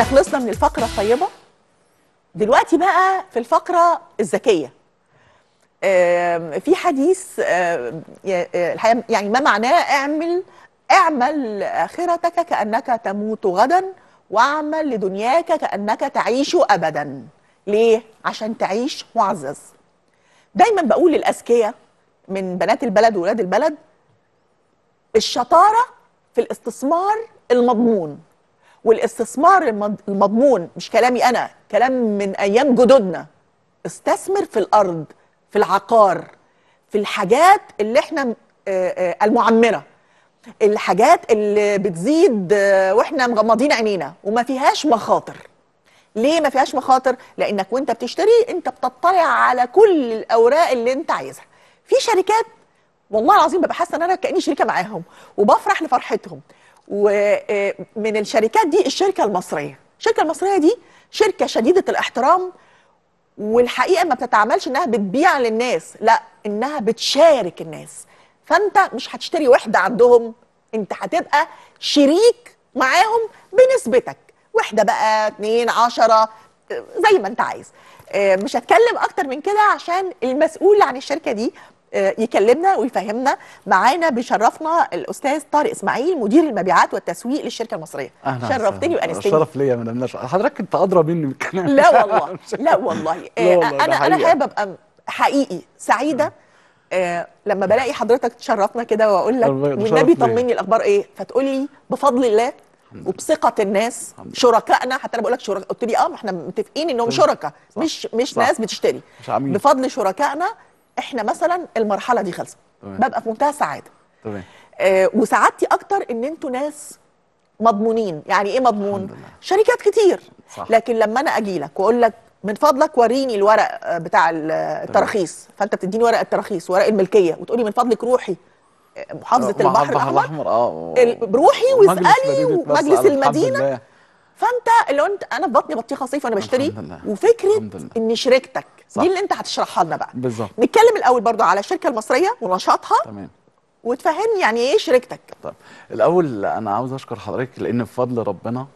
احنا خلصنا من الفقره الطيبه دلوقتي بقى في الفقره الذكيه في حديث آه، يعني ما معناه اعمل اعمل اخرتك كانك تموت غدا واعمل لدنياك كانك تعيش ابدا ليه عشان تعيش معزز دايما بقول للاذكياء من بنات البلد وولاد البلد الشطاره في الاستثمار المضمون والاستثمار المضمون مش كلامي انا كلام من ايام جدودنا استثمر في الارض في العقار في الحاجات اللي احنا المعمره الحاجات اللي بتزيد واحنا مغمضين عينينا وما فيهاش مخاطر ليه ما فيهاش مخاطر لانك وانت بتشتري انت بتطلع على كل الاوراق اللي انت عايزها في شركات والله العظيم ببقى حاسه ان انا كاني شريكه معاهم وبفرح لفرحتهم ومن الشركات دي الشركه المصريه الشركه المصريه دي شركه شديده الاحترام والحقيقه ما بتتعاملش انها بتبيع للناس لا انها بتشارك الناس فانت مش هتشتري وحده عندهم انت هتبقى شريك معاهم بنسبتك وحده بقى 2 10 زي ما انت عايز آه، مش هتكلم اكتر من كده عشان المسؤول عن الشركه دي آه، يكلمنا ويفهمنا معانا بيشرفنا الاستاذ طارق اسماعيل مدير المبيعات والتسويق للشركه المصريه شرفتني آه، وانستني شرف ليا من النشأ حضرتك انت ادرى مني بالكلام لا والله لا آه، والله انا انا حابب ابقى حقيقي سعيده آه لما بلاقي حضرتك تشرفنا كده واقول لك والنبي طمني الاخبار ايه فتقولي بفضل الله وبثقه الناس شركائنا حتى انا بقول لك شركاء قلت لي اه ما احنا متفقين انهم شركاء مش مش صح. ناس بتشتري مش بفضل شركائنا احنا مثلا المرحله دي خلصت ببقى في منتهى السعاده تمام آه وسعادتي اكتر ان انتوا ناس مضمونين يعني ايه مضمون شركات كتير صح. لكن لما انا اجي لك واقول لك من فضلك وريني الورق آه، بتاع آه، التراخيص فانت بتديني ورق التراخيص ورق الملكيه وتقولي من فضلك روحي آه، محافظه البحر الاحمر اه واسالي ومجلس المدينه فانت اللي انت انا في بطني بطيخه صيف وانا بشتري وفكره ان شركتك صح. دي اللي انت هتشرحها لنا بقى بالظبط نتكلم الاول برضو على الشركه المصريه ونشاطها تمام وتفهمني يعني ايه شركتك طيب الاول انا عاوز اشكر حضرتك لان بفضل ربنا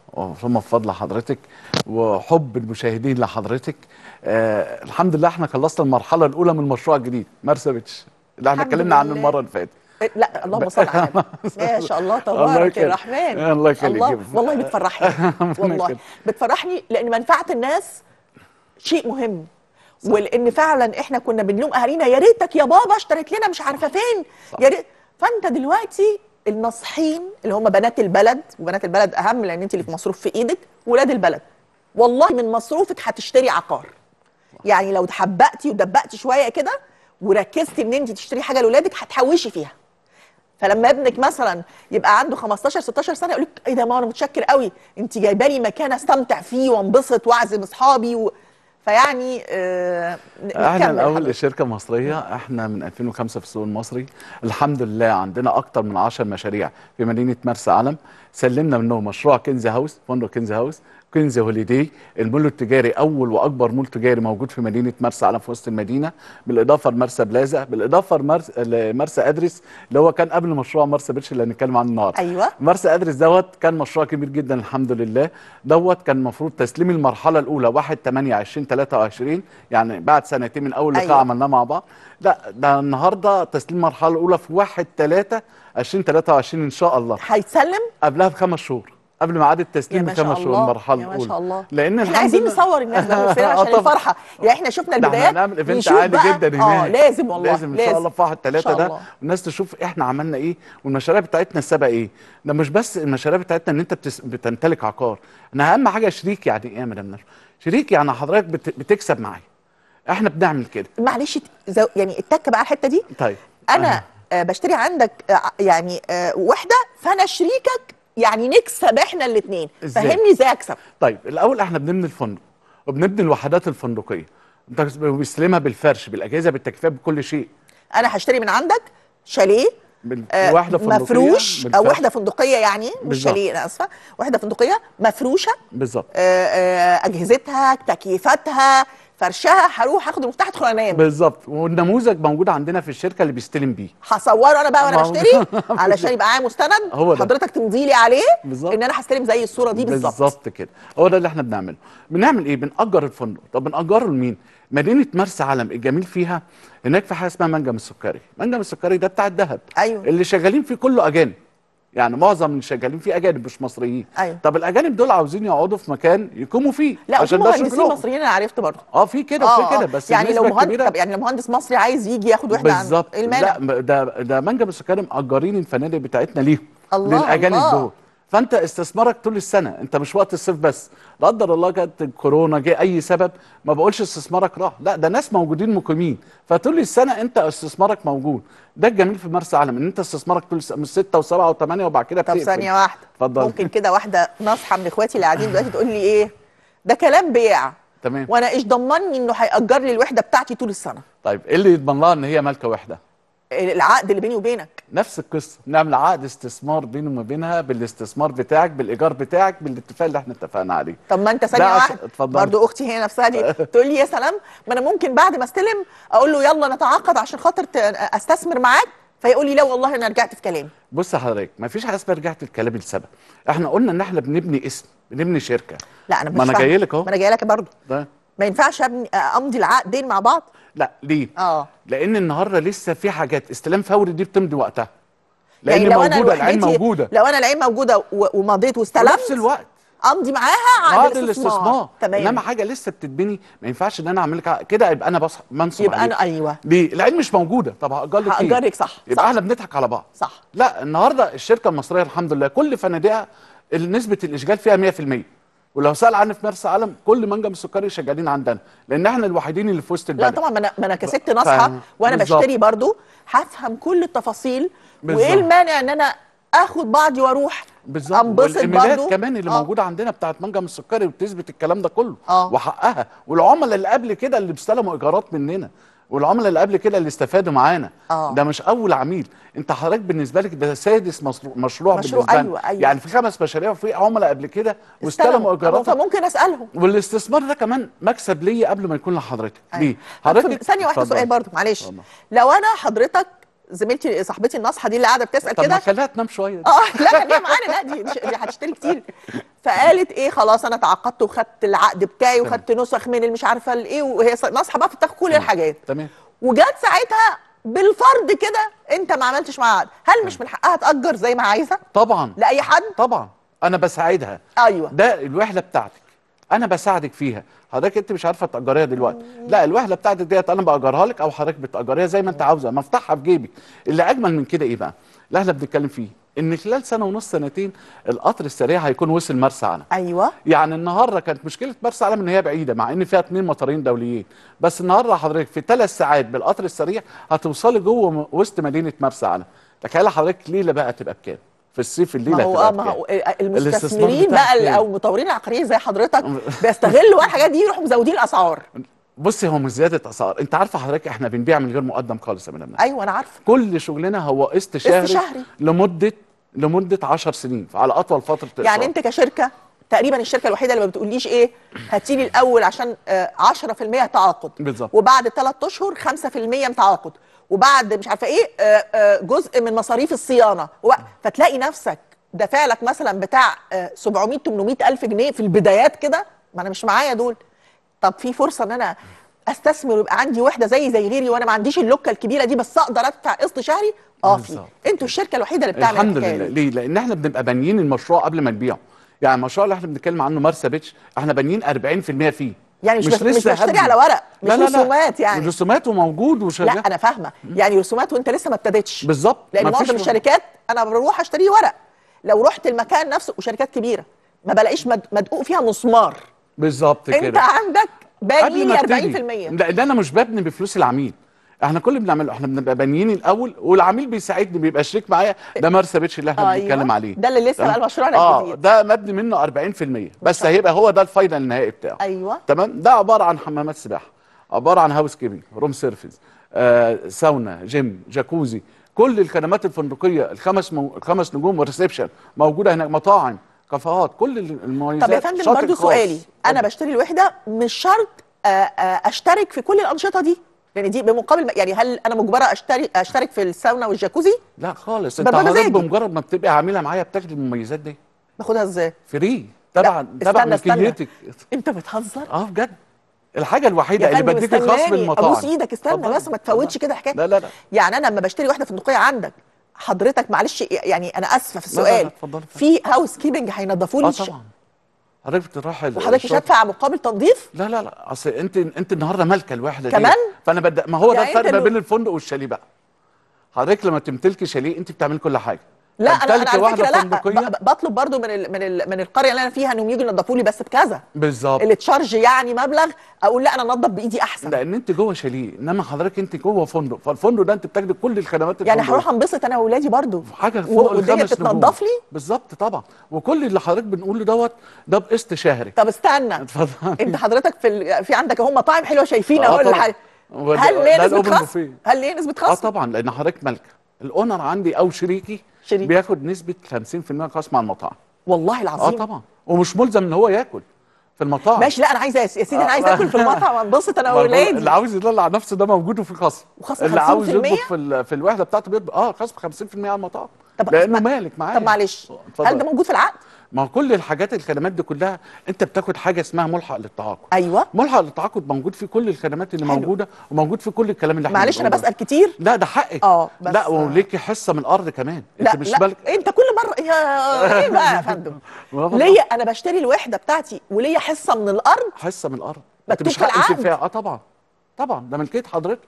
ثم بفضل حضرتك وحب المشاهدين لحضرتك آه الحمد لله احنا خلصنا المرحله الاولى من المشروع الجديد مرسبتش اللي احنا اتكلمنا عنه المره اللي فاتت إيه، لا اللهم صل على ما شاء الله تبارك الرحمن الله يخليك والله بتفرحني والله بتفرحني لان منفعه الناس شيء مهم ولان فعلا احنا كنا بنلوم اهالينا يا ريتك يا بابا اشتريت لنا مش عارفه فين يا ريت فانت دلوقتي الناصحين اللي هم بنات البلد وبنات البلد اهم لان انت اللي في مصروف في ايدك ولاد البلد والله من مصروفك هتشتري عقار يعني لو حبقتي ودبقتي شويه كده وركزتي ان انت تشتري حاجه لاولادك هتحوشي فيها فلما ابنك مثلا يبقى عنده 15 16 سنه يقول لك ايه ده ما انا متشكر قوي انت جايبه لي مكان استمتع فيه وانبسط واعزم اصحابي و... فيعني آه احنا الاول الشركه مصريه احنا من 2005 في السوق المصري الحمد لله عندنا اكتر من 10 مشاريع في مدينه مرسى علم سلمنا منهم مشروع كنز هاوس فندق كنز هاوس كنز هوليدي المول التجاري اول واكبر مول تجاري موجود في مدينه مرسى علم في وسط المدينه بالاضافه لمرسى بلازا بالاضافه لمرسى ادرس اللي هو كان قبل مشروع مرسى بيتش اللي هنتكلم عنه النهارده ايوه مرسى ادرس دوت كان مشروع كبير جدا الحمد لله دوت كان المفروض تسليم المرحله الاولى 1 8 20 23 يعني بعد سنتين من اول لقاء أيوة. عملناه مع بعض لا ده النهارده تسليم المرحله الاولى في 1 3 2023 ان شاء الله هيتسلم قبلها بخمس شهور قبل ميعاد التسليم بخمس شهور المرحله الاولى ما شاء الله لان احنا عايزين نصور الناس ده عشان الفرحه يعني احنا شفنا البدايات نعمل ايفنت عادي جدا هناك اه لازم والله لازم ان شاء الله في واحد ثلاثه ده والناس تشوف احنا عملنا ايه والمشاريع بتاعتنا السابقه ايه ده مش بس المشاريع بتاعتنا ان انت بتس... بتمتلك عقار انا اهم حاجه شريك يعني ايه يا مدام شريك يعني حضرتك بت... بتكسب معايا احنا بنعمل كده معلش زو... يعني اتك بقى على الحته دي طيب انا آه. بشتري عندك آه، يعني آه، وحده فانا شريكك يعني نكسب احنا الاثنين فهمني ازاي اكسب طيب الاول احنا بنبني الفندق وبنبني الوحدات الفندقيه انت بيستلمها بالفرش بالاجهزه بالتكييفات بكل شيء انا هشتري من عندك شاليه آه، واحده فندقيه مفروش او وحده فندقيه يعني مش شاليه انا اسفه وحده فندقيه مفروشه بالظبط آه، آه، اجهزتها تكييفاتها فرشها هروح اخد المفتاح ادخل انام بالظبط والنموذج موجود عندنا في الشركه اللي بيستلم بيه هصوره انا بقى وانا بشتري علشان يبقى معايا مستند هو ده. حضرتك تمضي لي عليه بالزبط. ان انا هستلم زي الصوره دي بالظبط بالظبط كده هو ده اللي احنا بنعمله بنعمل ايه بنأجر الفندق طب بنأجره لمين مدينه مرسى علم الجميل فيها هناك في حاجه اسمها منجم السكري منجم السكري ده بتاع الذهب ايوه اللي شغالين فيه كله اجانب يعني معظم اللي شغالين فيه اجانب مش مصريين أيوة. طب الاجانب دول عاوزين يقعدوا في مكان يكونوا فيه لا عشان ده مهندسين مصريين انا عرفت برضه اه في كده في آه، آه. كده بس يعني لو مهندس طب يعني لو مهندس مصري عايز يجي ياخد واحده بالظبط لا ده ده منجم السكان مأجرين الفنادق بتاعتنا ليهم الله للاجانب دول فانت استثمارك طول السنه انت مش وقت الصيف بس لا قدر الله جت الكورونا جه اي سبب ما بقولش استثمارك راح لا ده ناس موجودين مقيمين فطول السنه انت استثمارك موجود ده الجميل في مرسى علم ان انت استثمارك طول السنه من 6 و7 و8 وبعد كده طب ثانيه واحده اتفضل ممكن كده واحده ناصحه من اخواتي اللي قاعدين دلوقتي تقول لي ايه ده كلام بيع تمام وانا ايش ضمني انه هيأجر لي الوحده بتاعتي طول السنه طيب ايه اللي يضمن لها ان هي مالكه وحده العقد اللي بيني وبينك نفس القصه نعمل عقد استثمار بيني وما بينها بالاستثمار بتاعك بالايجار بتاعك بالاتفاق اللي احنا اتفقنا عليه طب ما انت ثانيه واحده برضه اختي هي نفسها دي تقول لي يا سلام ما انا ممكن بعد ما استلم اقول له يلا نتعاقد عشان خاطر استثمر معاك فيقول لي لا والله انا رجعت في كلامي بص حضرتك ما فيش حاجه اسمها رجعت في كلامي لسبب احنا قلنا ان احنا بنبني اسم بنبني شركه لا انا مش ما انا جاي لك اهو ما انا جاي لك برضه ما ينفعش ابني امضي العقدين مع بعض لا ليه اه لان النهارده لسه في حاجات استلام فوري دي بتمضي وقتها لان يعني لو موجوده العين موجوده لو انا العين موجوده ومضيت واستلمت نفس الوقت امضي معاها عقد الاستثمار تمام انما حاجه لسه بتتبني ما ينفعش ان انا اعمل لك كده يبقى انا بصح منصب يبقى عليك. انا ايوه ليه؟ العين مش موجوده طب هاجرك ايه؟ هاجرك صح يبقى صح. احنا بنضحك على بعض صح لا النهارده الشركه المصريه الحمد لله كل فنادقها نسبه الاشجال فيها 100% ولو سال عني في مرسى علم كل منجم السكري شغالين عندنا لان احنا الوحيدين اللي في وسط البلد لا طبعا ما انا ما انا كسبت نصحه وانا بالزبط. بشتري برضو هفهم كل التفاصيل بالزبط. وايه المانع ان انا اخد بعضي واروح بالظبط والايميلات كمان اللي آه. موجوده عندنا بتاعت منجم السكري بتثبت الكلام ده كله آه. وحقها والعملاء اللي قبل كده اللي بيستلموا ايجارات مننا والعملاء اللي قبل كده اللي استفادوا معانا آه. ده مش اول عميل انت حضرتك بالنسبه لك ده سادس مشروع مشروع بالنسبه أيوة أيوة. يعني في خمس مشاريع وفي عملاء قبل كده واستلموا ايجارات فممكن اسالهم والاستثمار ده كمان مكسب ليا قبل ما يكون لحضرتك أيوة. ليه حضرتك ثانيه واحده سؤال برضه معلش لو انا حضرتك زميلتي صاحبتي الناصحه دي اللي قاعده بتسال كده طب ما خليها تنام شويه اه لا خليها معانا لا دي دي هتشتري كتير فقالت ايه خلاص انا تعاقدت وخدت العقد بتاعي وخدت نسخ من مش عارفه الايه وهي ناصحه بقى بتاخد كل الحاجات تمام وجت ساعتها بالفرض كده انت ما عملتش معاها عقد هل مش من حقها تاجر زي ما عايزه طبعا لاي حد طبعا انا بساعدها ايوه ده الوحده بتاعتك انا بساعدك فيها حضرتك انت مش عارفه تاجريها دلوقتي لا الوهله بتاعتك ديت انا باجرها لك او حضرتك بتاجريها زي ما انت عاوزه مفتاحها في جيبك اللي اجمل من كده ايه بقى الاهله بنتكلم فيه ان خلال سنه ونص سنتين القطر السريع هيكون وصل مرسى علم ايوه يعني النهارده كانت مشكله مرسى علم ان هي بعيده مع ان فيها اثنين مطارين دوليين بس النهارده حضرتك في ثلاث ساعات بالقطر السريع هتوصلي جوه وسط مدينه مرسى علم تخيل حضرتك ليله بقى تبقى بكام في الصيف الليله ما هو آه، ما يعني. هو إيه، إيه، المستثمرين بقى او المطورين العقاريين زي حضرتك بيستغلوا الحاجات دي يروحوا مزودين الاسعار بصي هو مش زياده اسعار انت عارفه حضرتك احنا بنبيع من غير مقدم خالص يا مدام ايوه انا عارفه كل شغلنا هو قسط شهري, شهري لمده لمده 10 سنين على اطول فتره يعني إصلاح. انت كشركه تقريبا الشركه الوحيده اللي ما بتقوليش ايه هاتي لي الاول عشان 10% آه، تعاقد بالظبط وبعد 3 اشهر 5% تعاقد وبعد مش عارفه ايه آه، آه، جزء من مصاريف الصيانه فتلاقي نفسك دافع لك مثلا بتاع 700 آه، 800 الف جنيه في البدايات كده ما انا مش معايا دول طب في فرصه ان انا استثمر ويبقى عندي وحده زي زي غيري وانا ما عنديش اللوكه الكبيره دي بس اقدر ادفع قسط شهري اه في انتوا الشركه الوحيده اللي بتعمل الحمد لله ليه لان احنا بنبقى بانيين المشروع قبل ما نبيعه يعني المشروع اللي احنا بنتكلم عنه مرسى بيتش احنا بانيين 40% فيه يعني مش, مش لسه مش بشتري على ورق مش لا لا لا رسومات يعني رسومات وموجود وشغال لا انا فاهمه يعني رسومات وانت لسه ما ابتديتش بالظبط لان معظم الشركات انا بروح اشتري ورق لو رحت المكان نفسه وشركات كبيره ما بلاقيش مدقوق فيها مسمار بالظبط كده انت عندك باقي لي 40% لا ده انا مش ببني بفلوس العميل احنا كل اللي بنعمله احنا بنبقى بانيين الاول والعميل بيساعدني بيبقى شريك معايا ده ما بيتش اللي احنا آه بنتكلم عليه ده اللي لسه بقى المشروع اه ده مبني منه 40% بس هيبقى هو ده الفاينل النهائي بتاعه ايوه تمام ده عباره عن حمامات سباحه عباره عن هاوس كيبنج روم سيرفيس آه ساونا جيم جاكوزي كل الخدمات الفندقيه الخمس مو... الخمس نجوم والريسبشن موجوده هناك مطاعم كافيهات كل المميزات طب يا فندم برضه سؤالي انا بشتري الوحده مش شرط آه، آه، اشترك في كل الانشطه دي يعني دي بمقابل يعني هل انا مجبره اشتري اشترك في الساونا والجاكوزي؟ لا خالص انت حضرتك بمجرد ما بتبقى عاملها معايا بتاخد المميزات دي باخدها ازاي؟ فري طبعا تبع ملكيتك انت بتهزر؟ اه بجد الحاجه الوحيده اللي بديك الخصم المطاعم ابوس ايدك استنى بس ما تفوتش كده حكايه لا لا لا يعني انا لما بشتري واحده فندقيه عندك حضرتك معلش يعني انا اسفه في السؤال لا لا لا في هاوس كيبنج هينضفوا لي اه طبعا حضرتك بترحل وحضرتك مش هدفع مقابل تنظيف لا لا لا اصل انت انت النهارده مالكه الوحده دي كمان فانا بدأ ما هو ده يعني الفرق ما بين الفندق والشاليه بقى حضرتك لما تمتلكي شاليه انت بتعملي كل حاجه لا انا, أنا على فكره لا بطلب برضو من الـ من الـ من القريه اللي انا فيها انهم يجوا ينظفوا لي بس بكذا بالظبط اللي تشارج يعني مبلغ اقول لا انا انضف بايدي احسن لان انت جوه شاليه انما حضرتك انت جوه فندق فالفندق ده انت بتاخدي كل الخدمات يعني هروح انبسط انا واولادي برضو حاجه فوق والدنيا بتتنضف لي بالظبط طبعا وكل اللي حضرتك بنقوله دوت ده بقسط شهري طب استنى اتفضل انت حضرتك في في عندك آه، اهو مطاعم حلوه شايفين اهو آه هل ليه نسبه خصم؟ هل ليه نسبه خصم؟ اه طبعا لان حضرتك مالكه الاونر عندي او شريكي شريك بياخد نسبه 50% خصم على المطاعم والله آه، العظيم اه طبعا ومش ملزم ان هو ياكل في المطاعم ماشي لا انا عايز يا سيدي انا عايز آه. اكل في المطعم انبسط انا واولادي اللي عاوز يطلع نفسه ده موجود وفي خصم وخصم اللي عاوز يطبخ في, في الوحده بتاعته بيطبخ اه خصم 50% على المطاعم طب لانه مالك معايا طب معلش هل ده موجود في العقد؟ ما كل الحاجات الخدمات دي كلها انت بتاخد حاجه اسمها ملحق للتعاقد ايوه ملحق للتعاقد موجود في كل الخدمات اللي حلو. موجوده وموجود في كل الكلام اللي احنا معلش انا بسال كتير لا ده حقك اه بس لا وليكي حصه من الارض كمان لا انت مش لا بالك انت كل مره يا ايه بقى يا فندم ليا انا بشتري الوحده بتاعتي وليا حصه من الارض حصه من الارض مكتوب في العقد فيها اه طبعا طبعا ده ملكيه حضرتك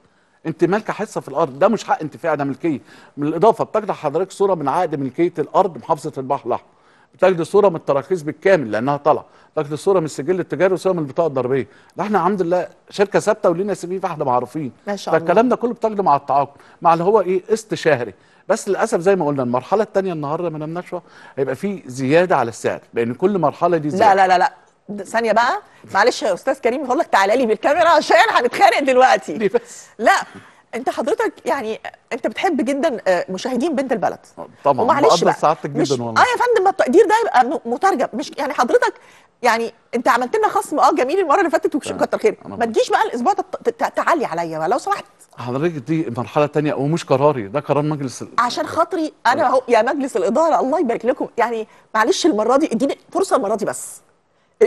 انت مالكه حصه في الارض ده مش حق انتفاع ده ملكيه بالاضافه بتاخد حضرتك صوره من عقد ملكيه الارض محافظه البحر الاحمر بتاخد صوره من التراخيص بالكامل لانها طالعه بتاخد صوره من السجل التجاري وصوره من البطاقه الضريبيه لا احنا الحمد لله شركه ثابته ولينا سي في فاحنا معروفين ما الله فالكلام ده كله بتاخده مع التعاقد مع اللي هو ايه قسط شهري بس للاسف زي ما قلنا المرحله الثانيه النهارده من النشوه هيبقى في زياده على السعر لان كل مرحله دي زياده لا لا لا, لا. ثانيه بقى معلش يا استاذ كريم بقول لك تعالى لي بالكاميرا عشان هنتخانق دلوقتي ليه بس لا انت حضرتك يعني انت بتحب جدا آه، مشاهدين بنت البلد طبعا ومعلش بقى سعادتك جدا مش... والله اه يا فندم التقدير ده يبقى مترجم مش يعني حضرتك يعني انت عملت لنا خصم اه جميل المره اللي فاتت وكتر خير ما تجيش بقى الاسبوع تعلي عليا بقى لو سمحت حضرتك دي مرحله تانية ومش قراري ده قرار مجلس ال... عشان خاطري انا اهو يا مجلس الاداره الله يبارك لكم يعني معلش المره دي اديني فرصه المره دي بس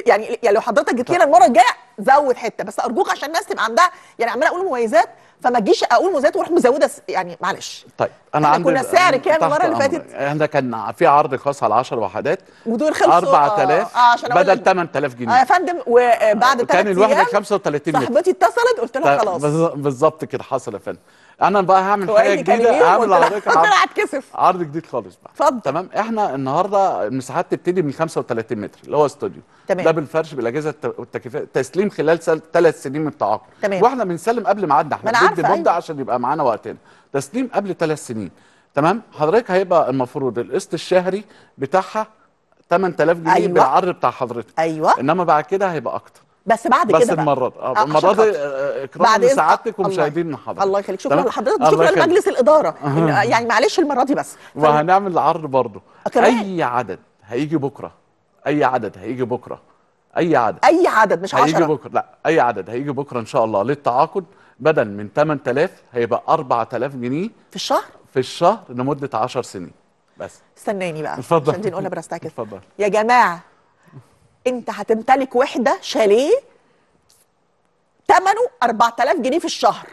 يعني يعني لو حضرتك جيت طيب. لنا المره الجايه زود حته بس ارجوك عشان الناس تبقى عندها يعني عماله اقول مميزات فما تجيش اقول مزايده واروح مزوده يعني معلش طيب انا عندي كنا سعر كام المره اللي فاتت؟ احنا يعني كان في عرض خاص على 10 وحدات ودول خلصوا 4000 آه بدل 8000 جنيه اه يا فندم وبعد 3 كان الوحده 35 متر صاحبتي اتصلت قلت لها طيب، خلاص بالظبط كده حصل يا فندم انا بقى هعمل حاجه جديده هعمل لحضرتك عرض عرض جديد خالص بقى اتفضل تمام احنا النهارده المساحات تبتدي من 35 متر اللي هو استوديو تمام ده بالفرش بالاجهزه والتكييفات تسليم خلال ثلاث سنين من التعاقد تمام واحنا بنسلم قبل ميعادنا احنا ند مده أيوة. عشان يبقى معانا وقتنا تسليم قبل ثلاث سنين تمام حضرتك هيبقى المفروض القسط الشهري بتاعها 8000 جنيه أيوة. بالعرض بتاع حضرتك ايوه انما بعد كده هيبقى اكتر بس بعد كده بس المره دي آه،, اه المره دي اكرام آه، لسعادتك آه، ومشاهدين حضرتك الله يخليك شكرا لحضرتك شكرا لمجلس الاداره يعني معلش المره دي بس وهنعمل عرض برضه اي عدد هيجي بكره اي عدد هيجي بكره اي عدد اي عدد مش 10 هيجي بكره لا اي عدد هيجي بكره ان شاء الله للتعاقد بدل من 8000 هيبقى 4000 جنيه في الشهر في الشهر لمده 10 سنين بس استناني بقى اتفضل عشان نقول نقولها براستها كده اتفضل يا جماعه انت هتمتلك وحده شاليه ثمنه 4000 جنيه في الشهر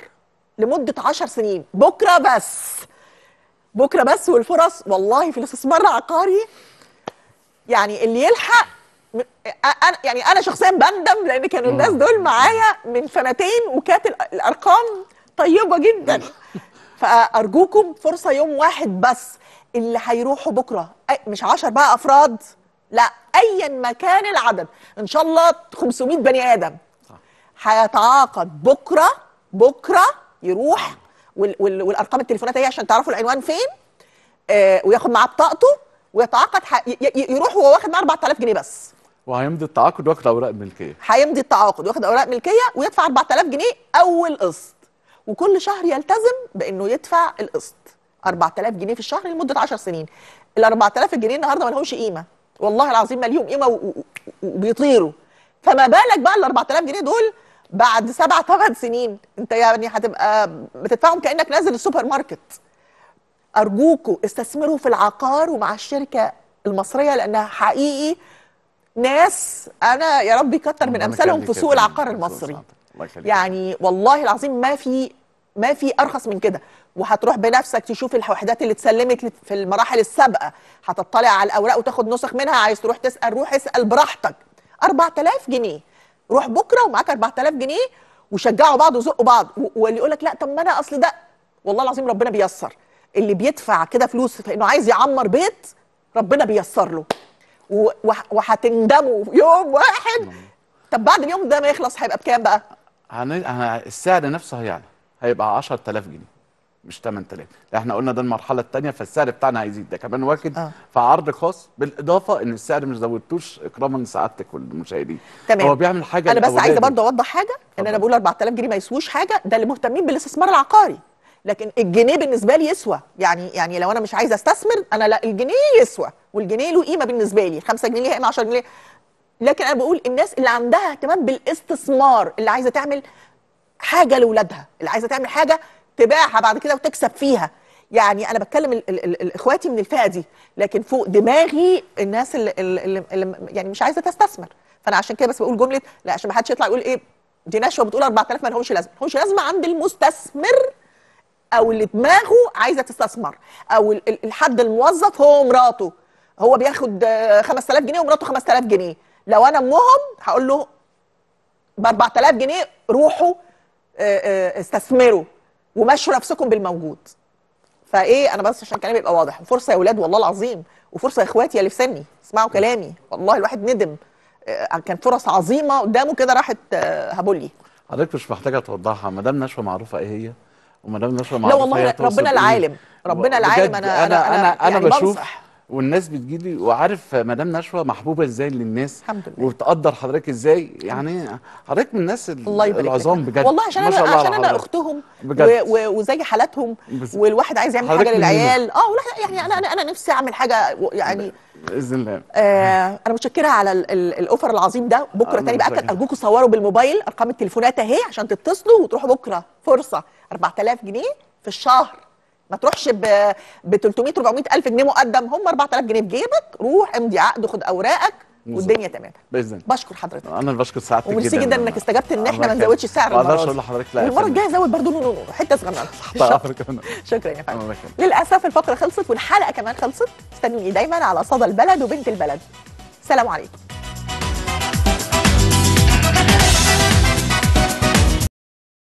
لمده 10 سنين بكره بس بكره بس والفرص والله في الاستثمار العقاري يعني اللي يلحق انا يعني انا شخصيا بندم لان كانوا الناس دول معايا من سنتين وكانت الارقام طيبه جدا فارجوكم فرصه يوم واحد بس اللي هيروحوا بكره مش 10 بقى افراد لا ايا ما كان العدد ان شاء الله 500 بني ادم هيتعاقد بكره بكره يروح وال والارقام التليفونات هي عشان تعرفوا العنوان فين آه وياخد معاه بطاقته ويتعاقد يروح وهو واخد معاه 4000 جنيه بس وهيمضي التعاقد واخد اوراق ملكيه هيمضي التعاقد واخد اوراق ملكيه ويدفع 4000 جنيه اول قسط وكل شهر يلتزم بانه يدفع القسط 4000 جنيه في الشهر لمده 10 سنين ال 4000 جنيه النهارده ما لهمش قيمه والله العظيم ما لهم قيمه وبيطيروا فما بالك بقى ال 4000 جنيه دول بعد سبع ثمان سنين انت يعني هتبقى بتدفعهم كانك نازل السوبر ماركت ارجوكوا استثمروا في العقار ومع الشركه المصريه لانها حقيقي ناس انا يا رب يكتر من امثالهم في سوق العقار المصري يعني والله العظيم ما في ما في ارخص من كده وهتروح بنفسك تشوف الوحدات اللي اتسلمت في المراحل السابقه هتطلع على الاوراق وتاخد نسخ منها عايز تروح تسال روح اسال براحتك 4000 جنيه روح بكره ومعاك 4000 جنيه وشجعوا بعض وزقوا بعض واللي يقول لك لا طب ما انا اصل ده والله العظيم ربنا بيسر اللي بيدفع كده فلوس فانه عايز يعمر بيت ربنا بيسر له وهتندموا يوم واحد نعم. طب بعد اليوم ده ما يخلص هيبقى بكام بقى؟ هن... السعر نفسه هيعلى هيبقى 10000 جنيه مش 8000 احنا قلنا ده المرحله الثانيه فالسعر بتاعنا هيزيد ده كمان واخد آه. في عرض خاص بالاضافه ان السعر مش زودتوش اكراما لسعادتك والمشاهدين تمام هو بيعمل حاجه انا بس عايزه برضه اوضح حاجه ان انا بقول 4000 جنيه ما يسووش حاجه ده اللي مهتمين بالاستثمار العقاري لكن الجنيه بالنسبه لي يسوى يعني يعني لو انا مش عايزه استثمر انا لا الجنيه يسوى والجنيه له قيمه بالنسبه لي 5 جنيه ليها قيمه 10 جنيه لكن انا بقول الناس اللي عندها اهتمام بالاستثمار اللي عايزه تعمل حاجه لاولادها اللي عايزه تعمل حاجه تباعها بعد كده وتكسب فيها يعني انا بتكلم الـ الـ الـ اخواتي من الفئه دي لكن فوق دماغي الناس اللي, اللي, اللي يعني مش عايزه تستثمر فانا عشان كده بس بقول جمله لا عشان ما حدش يطلع يقول ايه دي نشوه بتقول 4000 ما لهمش لازمه ما لهمش لازمه عند المستثمر او اللي دماغه عايزه تستثمر او الحد الموظف هو مراته هو بياخد 5000 آه، جنيه ومراته 5000 جنيه لو انا امهم هقول له ب 4000 جنيه روحوا آه، آه، استثمروا ومشوا نفسكم بالموجود فايه انا بس عشان كلامي يبقى واضح فرصه يا اولاد والله العظيم وفرصه يا اخواتي اللي في سني اسمعوا كلامي والله الواحد ندم كان فرص عظيمه قدامه كده راحت هبولي حضرتك مش محتاجه توضحها ما دام نشوه معروفه ايه هي ومدام نشوى معروفه لا والله ربنا العالم ربنا العالم انا انا انا, أنا يعني بشوف بنصح. والناس بتجيلي وعارف مدام نشوى محبوبه ازاي للناس الحمد لله وبتقدر حضرتك ازاي يعني حضرتك من الناس العظام بجد والله عشان انا عشان انا اختهم وزي حالاتهم والواحد عايز يعمل حاجه للعيال اه يعني انا انا نفسي اعمل حاجه يعني باذن الله آه انا متشكره على الاوفر العظيم ده بكره آه، تاني بقى ارجوكم صوروا بالموبايل ارقام التليفونات اهي عشان تتصلوا وتروحوا بكره فرصه 4000 جنيه في الشهر ما تروحش ب 300 400 الف جنيه مقدم هم 4000 جنيه في جيبك روح امضي عقد وخد اوراقك والدنيا تمام باذن الله بشكر حضرتك انا اللي بشكر سعادتك جدا وميرسي جدا انك استجبت ان احنا ما نزودش السعر ما اقدرش اقول لحضرتك لا المره الجايه زود برضه حته صغننه شكرا يا فندم للاسف الفقره خلصت والحلقه كمان خلصت استنوني دايما على صدى البلد وبنت البلد سلام عليكم